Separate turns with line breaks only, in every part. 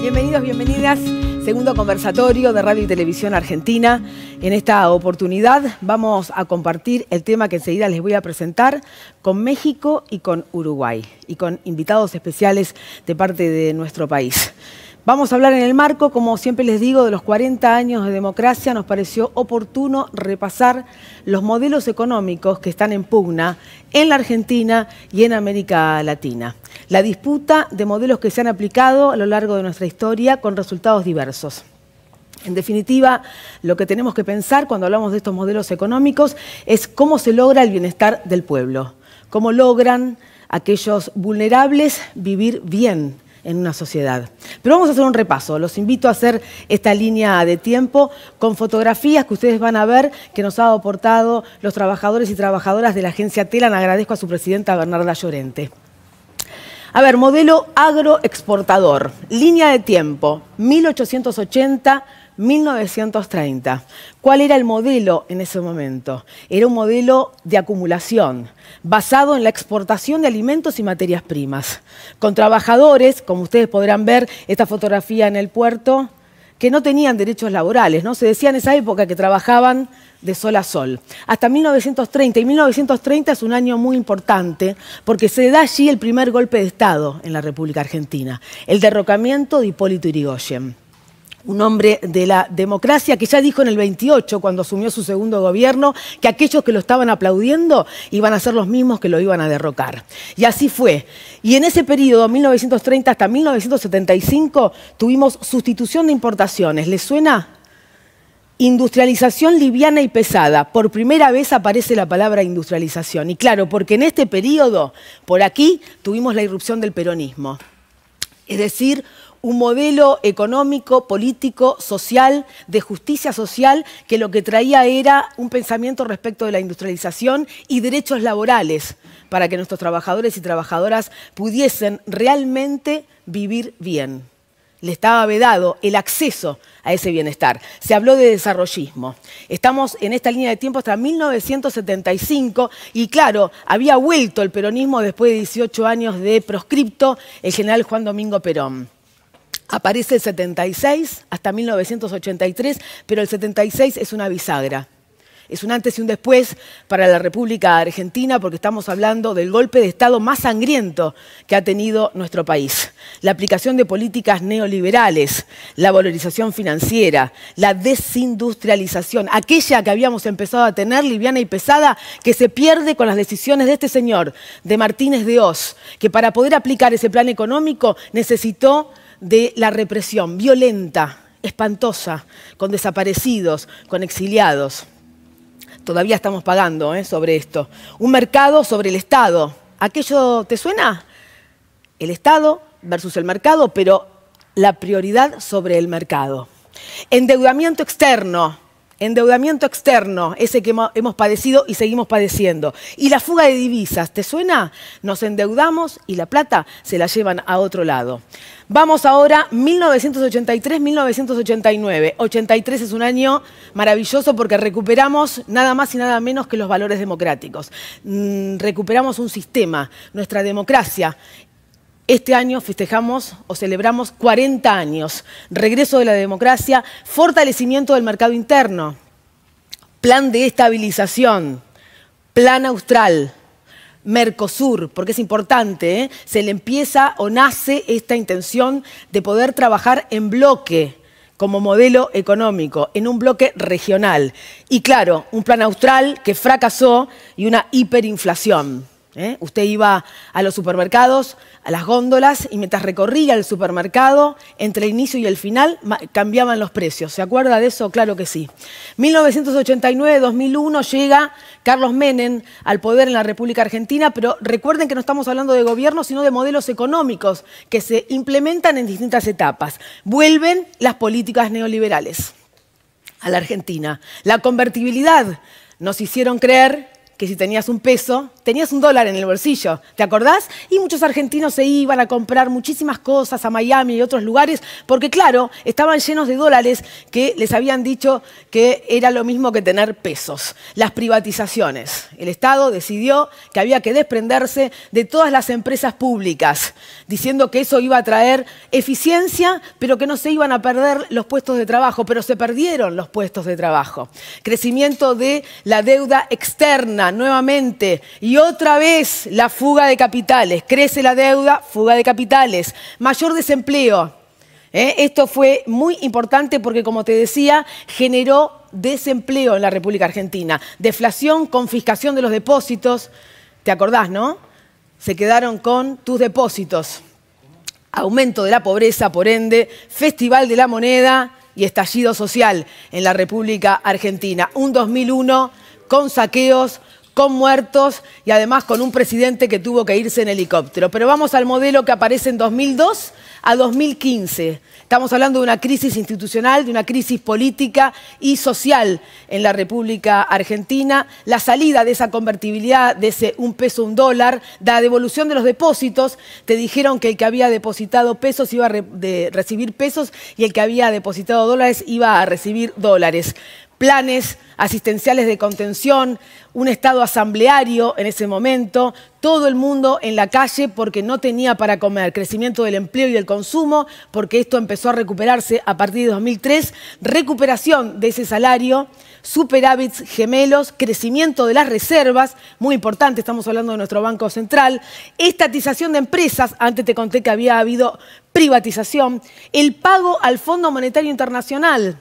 Bienvenidos, bienvenidas. Segundo conversatorio de Radio y Televisión Argentina. En esta oportunidad vamos a compartir el tema que enseguida les voy a presentar con México y con Uruguay y con invitados especiales de parte de nuestro país. Vamos a hablar en el marco, como siempre les digo, de los 40 años de democracia. Nos pareció oportuno repasar los modelos económicos que están en pugna en la Argentina y en América Latina. La disputa de modelos que se han aplicado a lo largo de nuestra historia con resultados diversos. En definitiva, lo que tenemos que pensar cuando hablamos de estos modelos económicos es cómo se logra el bienestar del pueblo, cómo logran aquellos vulnerables vivir bien en una sociedad. Pero vamos a hacer un repaso. Los invito a hacer esta línea de tiempo con fotografías que ustedes van a ver que nos ha aportado los trabajadores y trabajadoras de la agencia Telan. Agradezco a su presidenta Bernarda Llorente. A ver, modelo agroexportador, línea de tiempo, 1880. 1930. ¿Cuál era el modelo en ese momento? Era un modelo de acumulación, basado en la exportación de alimentos y materias primas, con trabajadores, como ustedes podrán ver, esta fotografía en el puerto, que no tenían derechos laborales, ¿no? Se decía en esa época que trabajaban de sol a sol. Hasta 1930, y 1930 es un año muy importante porque se da allí el primer golpe de Estado en la República Argentina, el derrocamiento de Hipólito Yrigoyen un hombre de la democracia que ya dijo en el 28, cuando asumió su segundo gobierno, que aquellos que lo estaban aplaudiendo iban a ser los mismos que lo iban a derrocar. Y así fue. Y en ese periodo, 1930 hasta 1975, tuvimos sustitución de importaciones. ¿Les suena? Industrialización liviana y pesada. Por primera vez aparece la palabra industrialización. Y claro, porque en este periodo, por aquí, tuvimos la irrupción del peronismo. Es decir, un modelo económico, político, social, de justicia social, que lo que traía era un pensamiento respecto de la industrialización y derechos laborales para que nuestros trabajadores y trabajadoras pudiesen realmente vivir bien le estaba vedado el acceso a ese bienestar. Se habló de desarrollismo. Estamos en esta línea de tiempo hasta 1975 y claro, había vuelto el peronismo después de 18 años de proscripto el general Juan Domingo Perón. Aparece el 76 hasta 1983, pero el 76 es una bisagra. Es un antes y un después para la República Argentina porque estamos hablando del golpe de Estado más sangriento que ha tenido nuestro país. La aplicación de políticas neoliberales, la valorización financiera, la desindustrialización, aquella que habíamos empezado a tener liviana y pesada, que se pierde con las decisiones de este señor, de Martínez de Oz, que para poder aplicar ese plan económico necesitó de la represión violenta, espantosa, con desaparecidos, con exiliados todavía estamos pagando eh, sobre esto. Un mercado sobre el Estado. ¿Aquello te suena? El Estado versus el mercado, pero la prioridad sobre el mercado. Endeudamiento externo, Endeudamiento externo, ese que hemos padecido y seguimos padeciendo. Y la fuga de divisas, ¿te suena? Nos endeudamos y la plata se la llevan a otro lado. Vamos ahora 1983-1989. 83 es un año maravilloso porque recuperamos nada más y nada menos que los valores democráticos. Mm, recuperamos un sistema, nuestra democracia este año festejamos o celebramos 40 años, regreso de la democracia, fortalecimiento del mercado interno, plan de estabilización, plan austral, Mercosur, porque es importante, ¿eh? se le empieza o nace esta intención de poder trabajar en bloque como modelo económico, en un bloque regional. Y claro, un plan austral que fracasó y una hiperinflación. ¿eh? Usted iba a los supermercados, a las góndolas, y mientras recorría el supermercado, entre el inicio y el final, cambiaban los precios. ¿Se acuerda de eso? Claro que sí. 1989-2001 llega Carlos Menem al poder en la República Argentina, pero recuerden que no estamos hablando de gobierno, sino de modelos económicos que se implementan en distintas etapas. Vuelven las políticas neoliberales a la Argentina. La convertibilidad nos hicieron creer que si tenías un peso, tenías un dólar en el bolsillo, ¿te acordás? Y muchos argentinos se iban a comprar muchísimas cosas a Miami y otros lugares, porque claro, estaban llenos de dólares que les habían dicho que era lo mismo que tener pesos. Las privatizaciones. El Estado decidió que había que desprenderse de todas las empresas públicas, diciendo que eso iba a traer eficiencia, pero que no se iban a perder los puestos de trabajo, pero se perdieron los puestos de trabajo. Crecimiento de la deuda externa nuevamente y otra vez la fuga de capitales. Crece la deuda, fuga de capitales, mayor desempleo. ¿Eh? Esto fue muy importante porque, como te decía, generó desempleo en la República Argentina. Deflación, confiscación de los depósitos. ¿Te acordás, no? Se quedaron con tus depósitos. Aumento de la pobreza, por ende, Festival de la Moneda y estallido social en la República Argentina. Un 2001 con saqueos, con muertos y además con un presidente que tuvo que irse en helicóptero. Pero vamos al modelo que aparece en 2002 a 2015. Estamos hablando de una crisis institucional, de una crisis política y social en la República Argentina, la salida de esa convertibilidad, de ese un peso, un dólar, la devolución de los depósitos. Te dijeron que el que había depositado pesos iba a recibir pesos y el que había depositado dólares iba a recibir dólares planes asistenciales de contención, un Estado asambleario en ese momento, todo el mundo en la calle porque no tenía para comer, crecimiento del empleo y del consumo, porque esto empezó a recuperarse a partir de 2003, recuperación de ese salario, superávits gemelos, crecimiento de las reservas, muy importante, estamos hablando de nuestro Banco Central, estatización de empresas, antes te conté que había habido privatización, el pago al Fondo Monetario Internacional,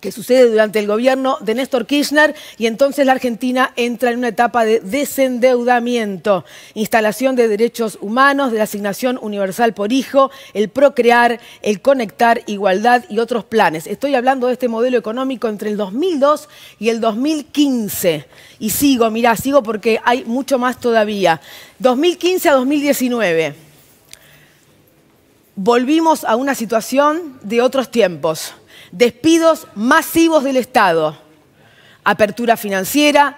que sucede durante el gobierno de Néstor Kirchner y entonces la Argentina entra en una etapa de desendeudamiento, instalación de derechos humanos, de la asignación universal por hijo, el procrear, el conectar, igualdad y otros planes. Estoy hablando de este modelo económico entre el 2002 y el 2015. Y sigo, mirá, sigo porque hay mucho más todavía. 2015 a 2019. Volvimos a una situación de otros tiempos Despidos masivos del Estado. Apertura financiera,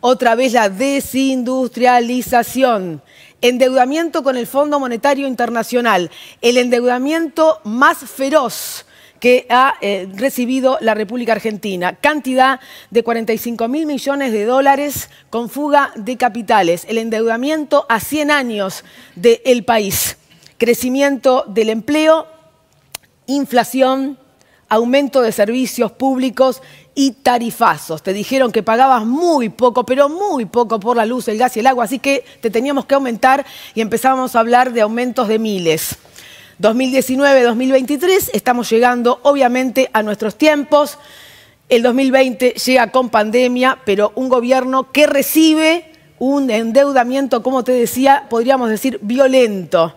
otra vez la desindustrialización. Endeudamiento con el Fondo Monetario Internacional. El endeudamiento más feroz que ha eh, recibido la República Argentina. Cantidad de 45 mil millones de dólares con fuga de capitales. El endeudamiento a 100 años del país. Crecimiento del empleo, inflación, aumento de servicios públicos y tarifazos. Te dijeron que pagabas muy poco, pero muy poco por la luz, el gas y el agua, así que te teníamos que aumentar y empezábamos a hablar de aumentos de miles. 2019-2023, estamos llegando obviamente a nuestros tiempos. El 2020 llega con pandemia, pero un gobierno que recibe un endeudamiento, como te decía, podríamos decir violento.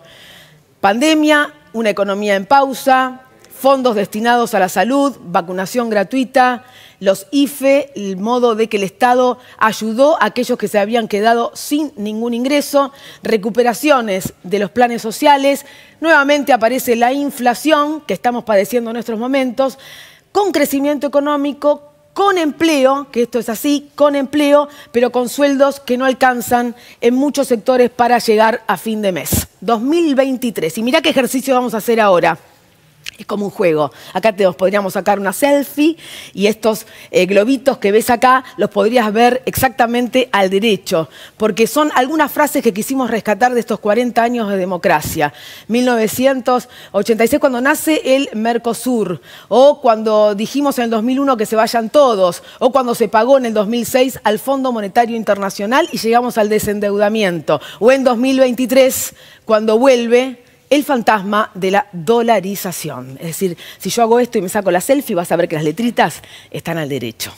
Pandemia, una economía en pausa, fondos destinados a la salud, vacunación gratuita, los IFE, el modo de que el Estado ayudó a aquellos que se habían quedado sin ningún ingreso, recuperaciones de los planes sociales, nuevamente aparece la inflación que estamos padeciendo en nuestros momentos, con crecimiento económico, con empleo, que esto es así, con empleo, pero con sueldos que no alcanzan en muchos sectores para llegar a fin de mes. 2023. Y mirá qué ejercicio vamos a hacer ahora. Es como un juego. Acá te, podríamos sacar una selfie y estos eh, globitos que ves acá los podrías ver exactamente al derecho, porque son algunas frases que quisimos rescatar de estos 40 años de democracia. 1986, cuando nace el Mercosur, o cuando dijimos en el 2001 que se vayan todos, o cuando se pagó en el 2006 al Fondo Monetario Internacional y llegamos al desendeudamiento, o en 2023, cuando vuelve el fantasma de la dolarización. Es decir, si yo hago esto y me saco la selfie, vas a ver que las letritas están al derecho.